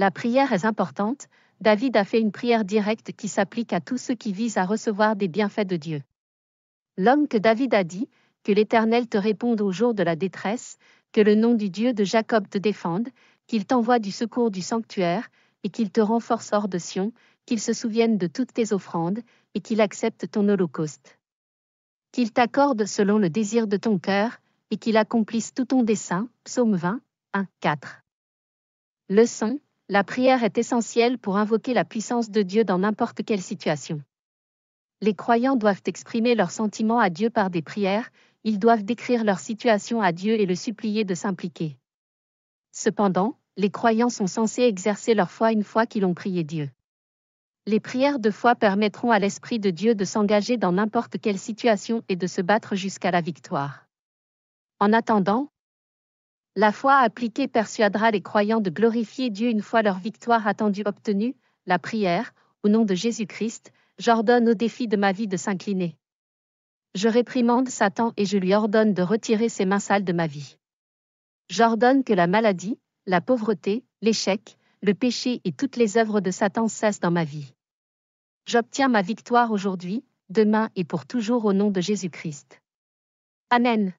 La prière est importante, David a fait une prière directe qui s'applique à tous ceux qui visent à recevoir des bienfaits de Dieu. L'homme que David a dit, que l'Éternel te réponde au jour de la détresse, que le nom du Dieu de Jacob te défende, qu'il t'envoie du secours du sanctuaire, et qu'il te renforce hors de Sion, qu'il se souvienne de toutes tes offrandes, et qu'il accepte ton holocauste. Qu'il t'accorde selon le désir de ton cœur, et qu'il accomplisse tout ton dessein. Psaume 20, 1, 4. Leçon la prière est essentielle pour invoquer la puissance de Dieu dans n'importe quelle situation. Les croyants doivent exprimer leurs sentiments à Dieu par des prières, ils doivent décrire leur situation à Dieu et le supplier de s'impliquer. Cependant, les croyants sont censés exercer leur foi une fois qu'ils ont prié Dieu. Les prières de foi permettront à l'Esprit de Dieu de s'engager dans n'importe quelle situation et de se battre jusqu'à la victoire. En attendant, la foi appliquée persuadera les croyants de glorifier Dieu une fois leur victoire attendue obtenue, la prière, au nom de Jésus-Christ, j'ordonne au défi de ma vie de s'incliner. Je réprimande Satan et je lui ordonne de retirer ses mains sales de ma vie. J'ordonne que la maladie, la pauvreté, l'échec, le péché et toutes les œuvres de Satan cessent dans ma vie. J'obtiens ma victoire aujourd'hui, demain et pour toujours au nom de Jésus-Christ. Amen.